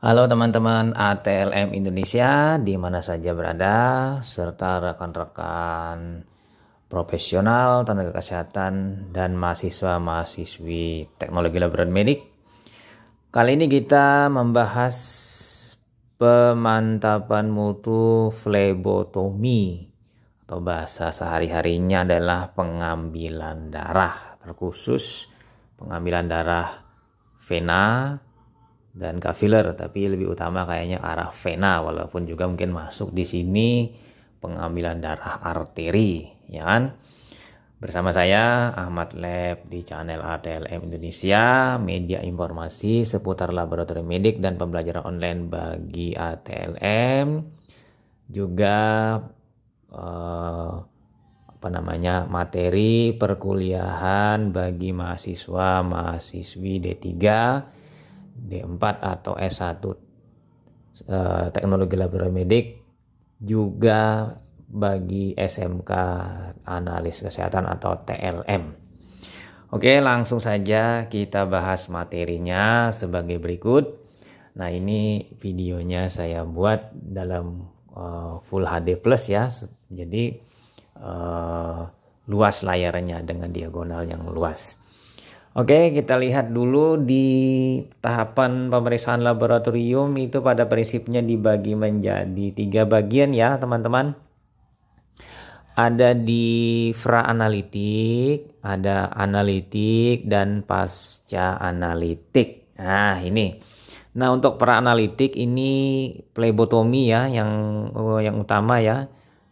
Halo teman-teman ATLM Indonesia di mana saja berada serta rekan-rekan profesional tenaga kesehatan dan mahasiswa-mahasiswi teknologi laboratorium medik. Kali ini kita membahas pemantapan mutu flebotomi atau bahasa sehari-harinya adalah pengambilan darah terkhusus pengambilan darah vena dan kafiler tapi lebih utama kayaknya arah vena walaupun juga mungkin masuk di sini pengambilan darah arteri ya kan bersama saya Ahmad Lab di channel ATLM Indonesia media informasi seputar laboratorium medik dan pembelajaran online bagi ATLM juga eh, apa namanya materi perkuliahan bagi mahasiswa mahasiswi D3 D4 atau S1 eh, teknologi laboratorium medik juga bagi SMK analis kesehatan atau TLM. Oke, langsung saja kita bahas materinya sebagai berikut. Nah, ini videonya saya buat dalam uh, Full HD Plus ya. Jadi uh, luas layarnya dengan diagonal yang luas. Oke, kita lihat dulu di tahapan pemeriksaan laboratorium itu pada prinsipnya dibagi menjadi tiga bagian ya teman-teman. Ada di fra analitik, ada analitik dan pasca analitik. Nah ini. Nah untuk pra analitik ini plebotomi ya yang yang utama ya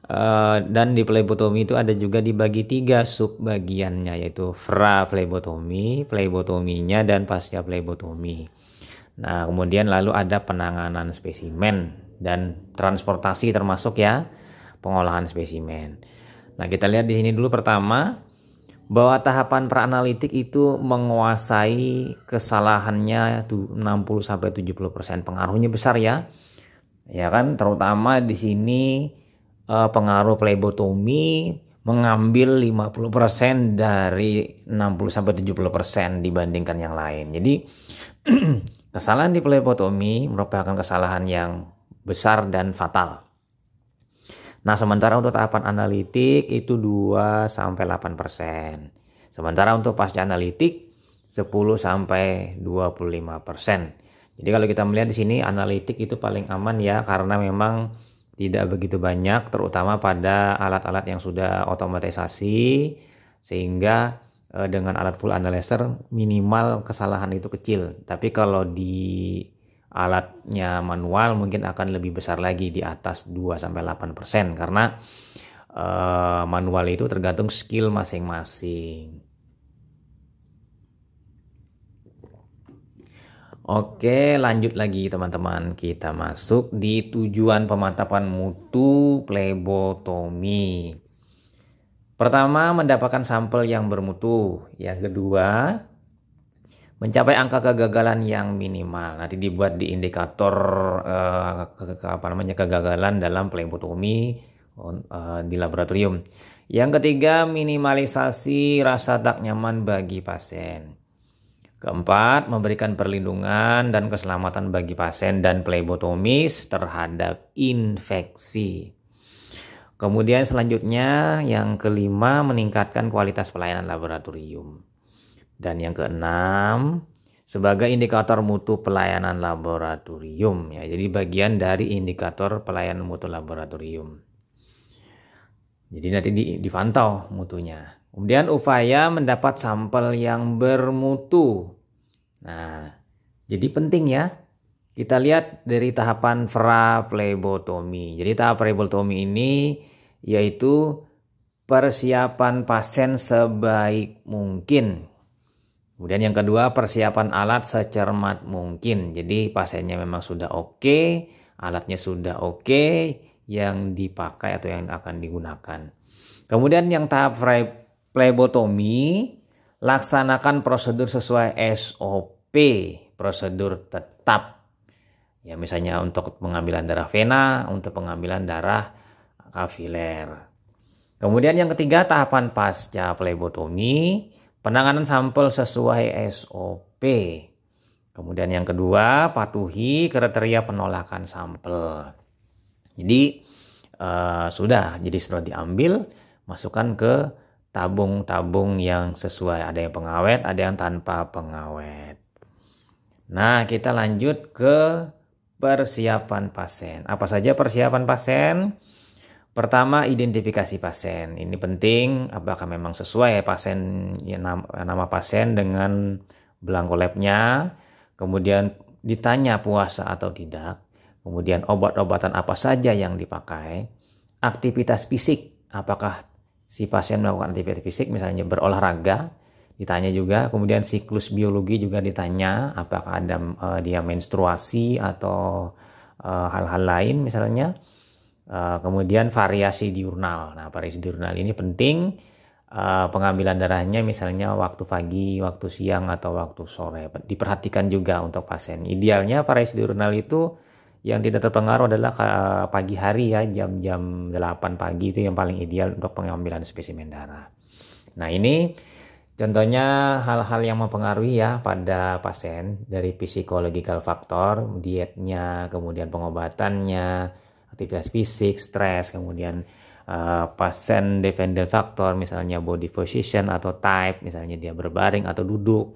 Eh, dan di plebotomi itu ada juga dibagi tiga sub bagiannya yaitu fra plebotomi, plebotominya dan pasca plebotomi. Nah, kemudian lalu ada penanganan spesimen dan transportasi termasuk ya pengolahan spesimen. Nah, kita lihat di sini dulu pertama bahwa tahapan praanalitik itu menguasai kesalahannya 60 sampai 70% pengaruhnya besar ya. Ya kan terutama di sini Eh, pengaruh plebotomi mengambil 50% dari 60 sampai 70% dibandingkan yang lain. Jadi kesalahan di plebotomi merupakan kesalahan yang besar dan fatal. Nah, sementara untuk tahapan analitik itu 2 sampai 8%. Sementara untuk pasca analitik 10 sampai 25%. Jadi kalau kita melihat di sini analitik itu paling aman ya karena memang tidak begitu banyak terutama pada alat-alat yang sudah otomatisasi sehingga eh, dengan alat full analyzer minimal kesalahan itu kecil tapi kalau di alatnya manual mungkin akan lebih besar lagi di atas 2 sampai 8% karena eh, manual itu tergantung skill masing-masing. Oke, lanjut lagi teman-teman. Kita masuk di tujuan pemantapan mutu plebotomi. Pertama, mendapatkan sampel yang bermutu. Yang kedua, mencapai angka kegagalan yang minimal. Nanti dibuat di indikator eh, ke, ke, apa namanya kegagalan dalam plebotomi eh, di laboratorium. Yang ketiga, minimalisasi rasa tak nyaman bagi pasien. Keempat, memberikan perlindungan dan keselamatan bagi pasien dan plebotomis terhadap infeksi. Kemudian selanjutnya yang kelima meningkatkan kualitas pelayanan laboratorium. Dan yang keenam sebagai indikator mutu pelayanan laboratorium ya. Jadi bagian dari indikator pelayanan mutu laboratorium. Jadi nanti dipantau mutunya. Kemudian upaya mendapat sampel yang bermutu. Nah, jadi penting ya. Kita lihat dari tahapan plebotomi. Jadi tahap plebotomi ini yaitu persiapan pasien sebaik mungkin. Kemudian yang kedua persiapan alat secermat mungkin. Jadi pasiennya memang sudah oke, alatnya sudah oke, yang dipakai atau yang akan digunakan. Kemudian yang tahap plebotomi laksanakan prosedur sesuai SOP, prosedur tetap. Ya misalnya untuk pengambilan darah vena, untuk pengambilan darah kafiler Kemudian yang ketiga tahapan pasca plebotomi, penanganan sampel sesuai SOP. Kemudian yang kedua, patuhi kriteria penolakan sampel. Jadi eh, sudah, jadi setelah diambil masukkan ke tabung-tabung yang sesuai. Ada yang pengawet, ada yang tanpa pengawet. Nah, kita lanjut ke persiapan pasien. Apa saja persiapan pasien? Pertama, identifikasi pasien. Ini penting, apakah memang sesuai ya pasien ya, nama pasien dengan belangko labnya. Kemudian ditanya puasa atau tidak. Kemudian obat-obatan apa saja yang dipakai. Aktivitas fisik, apakah si pasien melakukan aktivitas fisik misalnya berolahraga ditanya juga kemudian siklus biologi juga ditanya apakah ada uh, dia menstruasi atau eh, hal-hal uh, lain misalnya uh, kemudian variasi diurnal nah variasi diurnal ini penting uh, pengambilan darahnya misalnya waktu pagi waktu siang atau waktu sore diperhatikan juga untuk pasien idealnya variasi diurnal itu yang tidak terpengaruh adalah pagi hari ya jam-jam 8 pagi itu yang paling ideal untuk pengambilan spesimen darah. Nah ini contohnya hal-hal yang mempengaruhi ya pada pasien dari psikological faktor, dietnya, kemudian pengobatannya, aktivitas fisik, stres, kemudian uh, pasien dependent faktor misalnya body position atau type misalnya dia berbaring atau duduk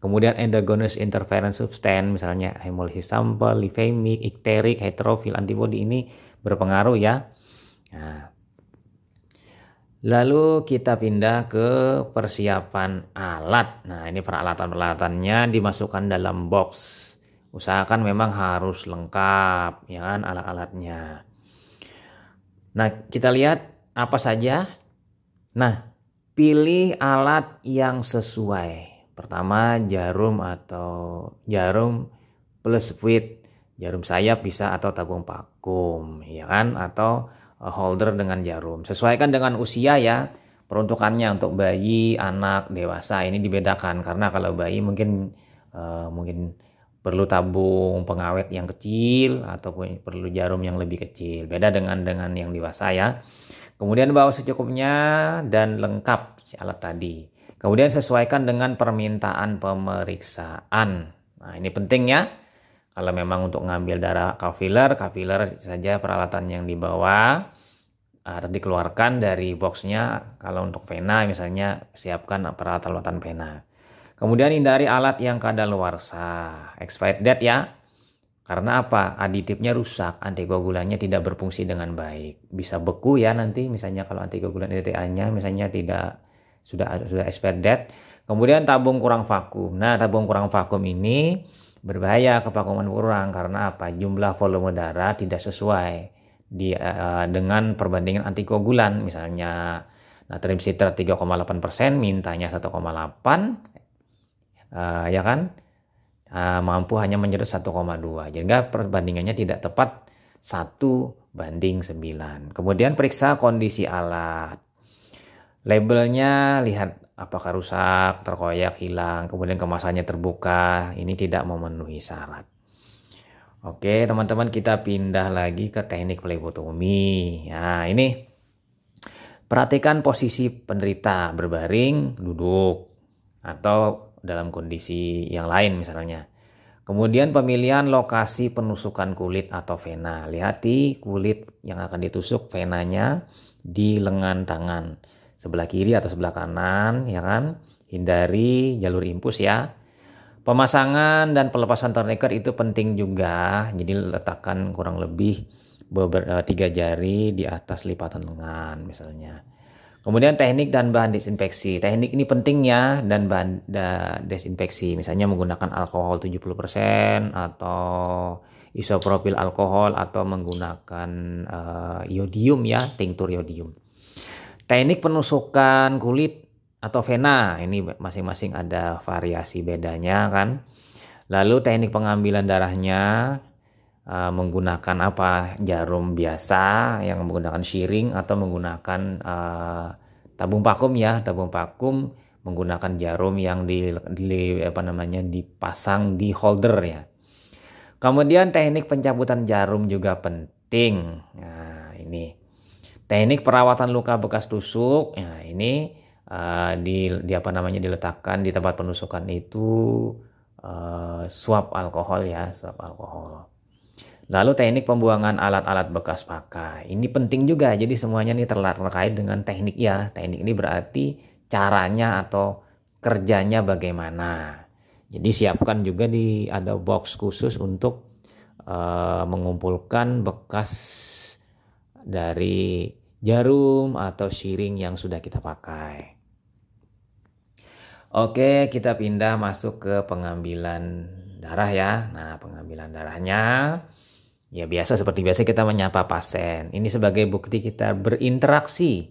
Kemudian endogenous interference substance misalnya hemolysis sampel, livemic, ikterik, heterofil antibody ini berpengaruh ya. Nah. Lalu kita pindah ke persiapan alat. Nah, ini peralatan-peralatannya dimasukkan dalam box. Usahakan memang harus lengkap ya kan alat-alatnya. Nah, kita lihat apa saja. Nah, pilih alat yang sesuai. Pertama jarum atau jarum plus fit jarum sayap bisa atau tabung vakum, ya kan? Atau eh, holder dengan jarum. Sesuaikan dengan usia ya peruntukannya untuk bayi, anak, dewasa ini dibedakan karena kalau bayi mungkin uh, mungkin perlu tabung pengawet yang kecil ataupun perlu jarum yang lebih kecil. Beda dengan dengan yang dewasa ya. Kemudian bawa secukupnya dan lengkap si alat tadi. Kemudian sesuaikan dengan permintaan pemeriksaan. Nah, ini penting ya. Kalau memang untuk ngambil darah kafiler, kafiler saja peralatan yang dibawa harus dikeluarkan dari boxnya. Kalau untuk vena misalnya siapkan peralatan-peralatan vena. Kemudian hindari alat yang kadaluarsa, expired date ya. Karena apa? Aditifnya rusak, antikoagulannya tidak berfungsi dengan baik. Bisa beku ya nanti misalnya kalau antikoagulan ETA-nya misalnya tidak sudah sudah expired date. Kemudian tabung kurang vakum. Nah, tabung kurang vakum ini berbahaya kevakuman kurang karena apa? Jumlah volume darah tidak sesuai di uh, dengan perbandingan antikoagulan misalnya natrium citrat 3,8% mintanya 1,8 uh, eh, ya kan? Uh, mampu hanya menyerut 1,2. Jadi perbandingannya tidak tepat 1 banding 9. Kemudian periksa kondisi alat labelnya lihat apakah rusak, terkoyak, hilang, kemudian kemasannya terbuka, ini tidak memenuhi syarat. Oke, teman-teman kita pindah lagi ke teknik flebotomi. Nah, ini perhatikan posisi penderita berbaring, duduk, atau dalam kondisi yang lain misalnya. Kemudian pemilihan lokasi penusukan kulit atau vena. Lihati kulit yang akan ditusuk venanya di lengan tangan sebelah kiri atau sebelah kanan ya kan hindari jalur impus ya pemasangan dan pelepasan tourniquet itu penting juga jadi letakkan kurang lebih beberapa eh, tiga jari di atas lipatan lengan misalnya kemudian teknik dan bahan disinfeksi teknik ini penting ya dan bahan da, desinfeksi misalnya menggunakan alkohol 70% atau isopropil alkohol atau menggunakan uh, iodium ya, tinktur iodium. Teknik penusukan kulit atau vena ini masing-masing ada variasi bedanya kan. Lalu teknik pengambilan darahnya uh, menggunakan apa? Jarum biasa yang menggunakan shearing atau menggunakan uh, tabung vakum ya, tabung vakum menggunakan jarum yang di, di apa namanya dipasang di holder ya. Kemudian teknik pencabutan jarum juga penting. Nah, ini Teknik perawatan luka bekas tusuk, ya ini uh, di, di apa namanya diletakkan di tempat penusukan itu uh, eh, suap alkohol ya, suap alkohol. Lalu teknik pembuangan alat-alat bekas pakai. Ini penting juga. Jadi semuanya ini terkait dengan teknik ya. Teknik ini berarti caranya atau kerjanya bagaimana. Jadi siapkan juga di ada box khusus untuk uh, mengumpulkan bekas dari jarum atau siring yang sudah kita pakai. Oke, kita pindah masuk ke pengambilan darah ya. Nah, pengambilan darahnya ya biasa seperti biasa kita menyapa pasien. Ini sebagai bukti kita berinteraksi,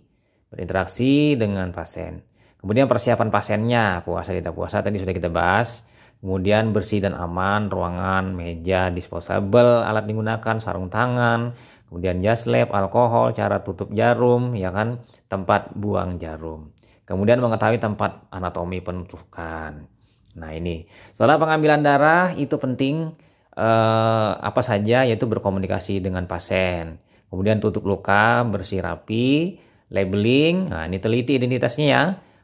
berinteraksi dengan pasien. Kemudian persiapan pasiennya, puasa tidak puasa tadi sudah kita bahas. Kemudian bersih dan aman, ruangan, meja, disposable, alat digunakan, sarung tangan, kemudian lab, alkohol, cara tutup jarum, ya kan, tempat buang jarum. Kemudian mengetahui tempat anatomi penutupkan. Nah ini setelah pengambilan darah itu penting eh, apa saja yaitu berkomunikasi dengan pasien. Kemudian tutup luka, bersih rapi, labeling. Nah ini teliti identitasnya ya.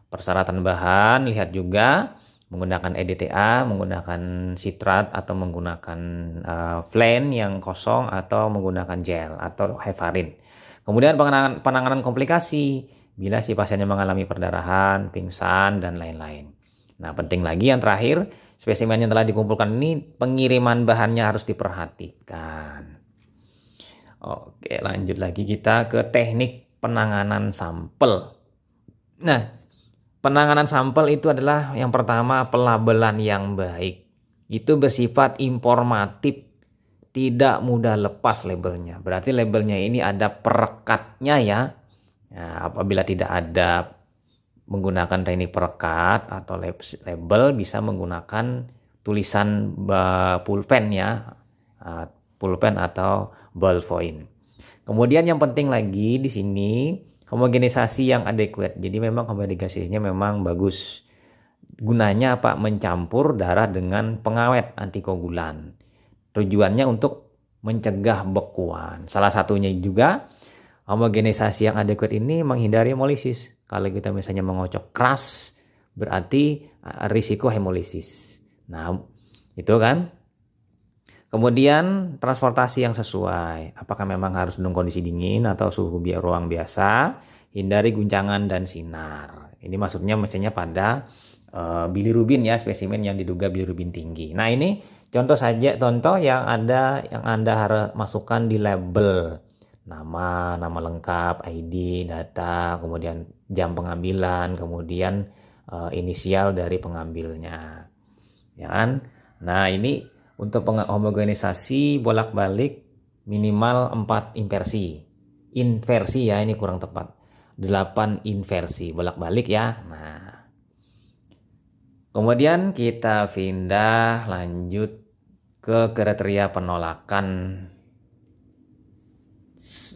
Persyaratan bahan lihat juga menggunakan EDTA, menggunakan sitrat atau menggunakan uh, flan yang kosong atau menggunakan gel atau heparin. Kemudian penanganan, penanganan komplikasi bila si pasiennya mengalami perdarahan, pingsan dan lain-lain. Nah, penting lagi yang terakhir, spesimen yang telah dikumpulkan ini pengiriman bahannya harus diperhatikan. Oke, lanjut lagi kita ke teknik penanganan sampel. Nah, Penanganan sampel itu adalah yang pertama pelabelan yang baik. Itu bersifat informatif, tidak mudah lepas labelnya. Berarti labelnya ini ada perekatnya ya. Nah, apabila tidak ada menggunakan teknik perekat atau label bisa menggunakan tulisan pulpen ya, pulpen atau ballpoint. Kemudian yang penting lagi di sini homogenisasi yang adekuat. Jadi memang homogenisasinya memang bagus. Gunanya apa? Mencampur darah dengan pengawet antikoagulan. Tujuannya untuk mencegah bekuan. Salah satunya juga homogenisasi yang adekuat ini menghindari hemolisis. Kalau kita misalnya mengocok keras berarti risiko hemolisis. Nah, itu kan Kemudian transportasi yang sesuai, apakah memang harus dengan kondisi dingin atau suhu biar ruang biasa, hindari guncangan dan sinar. Ini maksudnya mestinya pada uh, bilirubin ya, spesimen yang diduga bilirubin tinggi. Nah ini contoh saja contoh yang ada yang anda harus masukkan di label nama, nama lengkap, ID, data, kemudian jam pengambilan, kemudian uh, inisial dari pengambilnya, ya kan? Nah ini untuk homogenisasi bolak-balik minimal 4 inversi. Inversi ya ini kurang tepat. 8 inversi bolak-balik ya. Nah. Kemudian kita pindah lanjut ke kriteria penolakan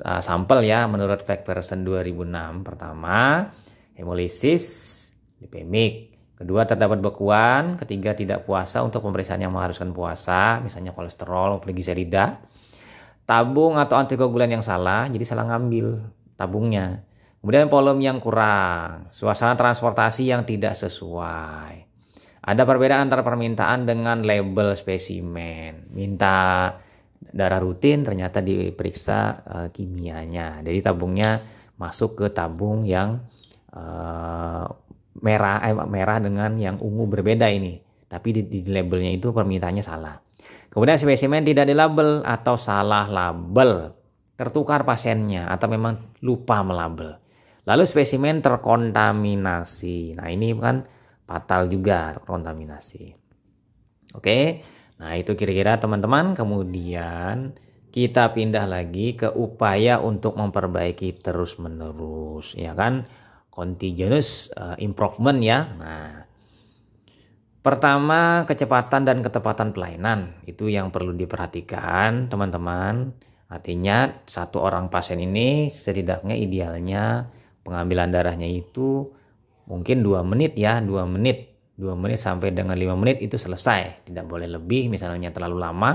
ah, sampel ya menurut Fact Person 2006 pertama hemolisis lipemik Kedua, terdapat bekuan. Ketiga, tidak puasa untuk pemeriksaan yang mengharuskan puasa, misalnya kolesterol, trigliserida. Tabung atau antikoagulan yang salah, jadi salah ngambil tabungnya. Kemudian volume yang kurang, suasana transportasi yang tidak sesuai. Ada perbedaan antara permintaan dengan label spesimen. Minta darah rutin ternyata diperiksa e, kimianya. Jadi tabungnya masuk ke tabung yang e, merah eh, merah dengan yang ungu berbeda ini tapi di, di labelnya itu permintaannya salah kemudian spesimen tidak di label atau salah label tertukar pasiennya atau memang lupa melabel lalu spesimen terkontaminasi nah ini kan fatal juga terkontaminasi oke nah itu kira-kira teman-teman kemudian kita pindah lagi ke upaya untuk memperbaiki terus-menerus ya kan continuous uh, improvement ya. Nah, pertama kecepatan dan ketepatan pelayanan itu yang perlu diperhatikan teman-teman. Artinya satu orang pasien ini setidaknya idealnya pengambilan darahnya itu mungkin dua menit ya, dua menit. dua menit sampai dengan lima menit itu selesai. Tidak boleh lebih misalnya terlalu lama.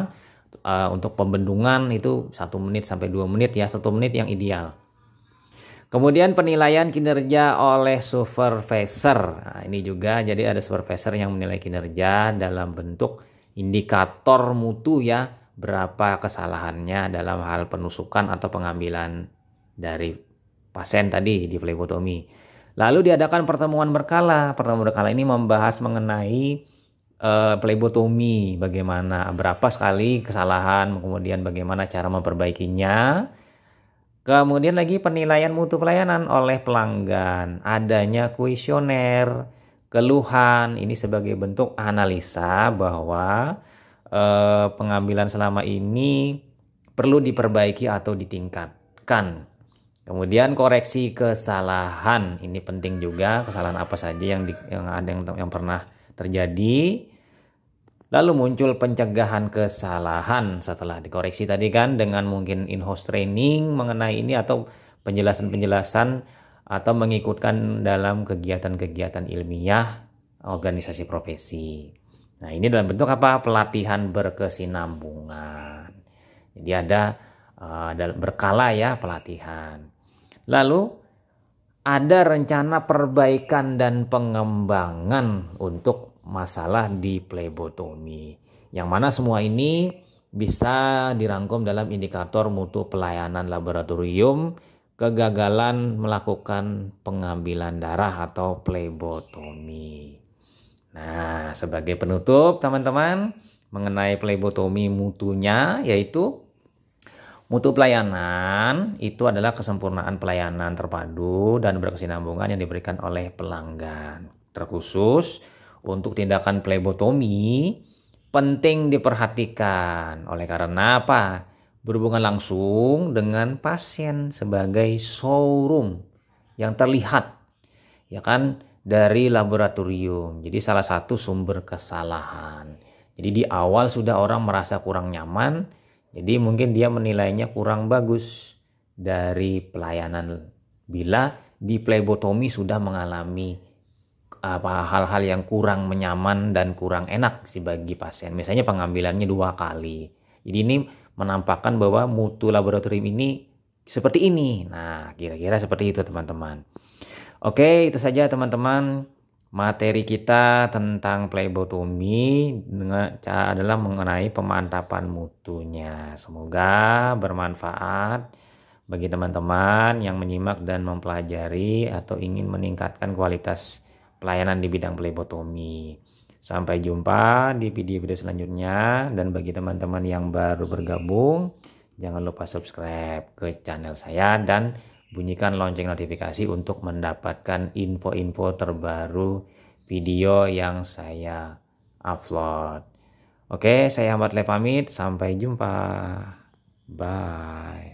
Uh, untuk pembendungan itu satu menit sampai dua menit ya, satu menit yang ideal. Kemudian penilaian kinerja oleh supervisor. Nah, ini juga jadi ada supervisor yang menilai kinerja dalam bentuk indikator mutu ya berapa kesalahannya dalam hal penusukan atau pengambilan dari pasien tadi di flebotomi. Lalu diadakan pertemuan berkala. Pertemuan berkala ini membahas mengenai uh, eh, plebotomi, bagaimana berapa sekali kesalahan, kemudian bagaimana cara memperbaikinya Kemudian lagi penilaian mutu pelayanan oleh pelanggan, adanya kuesioner, keluhan, ini sebagai bentuk analisa bahwa eh, pengambilan selama ini perlu diperbaiki atau ditingkatkan. Kemudian koreksi kesalahan, ini penting juga kesalahan apa saja yang di, yang ada yang, yang pernah terjadi Lalu muncul pencegahan kesalahan setelah dikoreksi tadi kan dengan mungkin in-house training mengenai ini atau penjelasan-penjelasan atau mengikutkan dalam kegiatan-kegiatan ilmiah organisasi profesi. Nah ini dalam bentuk apa? Pelatihan berkesinambungan. Jadi ada uh, berkala ya pelatihan. Lalu ada rencana perbaikan dan pengembangan untuk masalah di plebotomi. Yang mana semua ini bisa dirangkum dalam indikator mutu pelayanan laboratorium kegagalan melakukan pengambilan darah atau plebotomi. Nah, sebagai penutup teman-teman mengenai plebotomi mutunya yaitu Mutu pelayanan itu adalah kesempurnaan pelayanan terpadu dan berkesinambungan yang diberikan oleh pelanggan. Terkhusus untuk tindakan plebotomi penting diperhatikan. Oleh karena apa? Berhubungan langsung dengan pasien sebagai showroom yang terlihat. Ya kan? Dari laboratorium. Jadi salah satu sumber kesalahan. Jadi di awal sudah orang merasa kurang nyaman. Jadi mungkin dia menilainya kurang bagus dari pelayanan bila di plebotomi sudah mengalami apa hal-hal yang kurang menyaman dan kurang enak sih bagi pasien. Misalnya pengambilannya dua kali. Jadi ini menampakkan bahwa mutu laboratorium ini seperti ini. Nah, kira-kira seperti itu teman-teman. Oke, itu saja teman-teman. Materi kita tentang plebotomi dengan adalah mengenai pemantapan mutunya. Semoga bermanfaat bagi teman-teman yang menyimak dan mempelajari atau ingin meningkatkan kualitas pelayanan di bidang plebotomi. Sampai jumpa di video-video selanjutnya dan bagi teman-teman yang baru bergabung jangan lupa subscribe ke channel saya dan bunyikan lonceng notifikasi untuk mendapatkan info-info terbaru video yang saya upload. Oke, saya Ahmad Le pamit, sampai jumpa. Bye.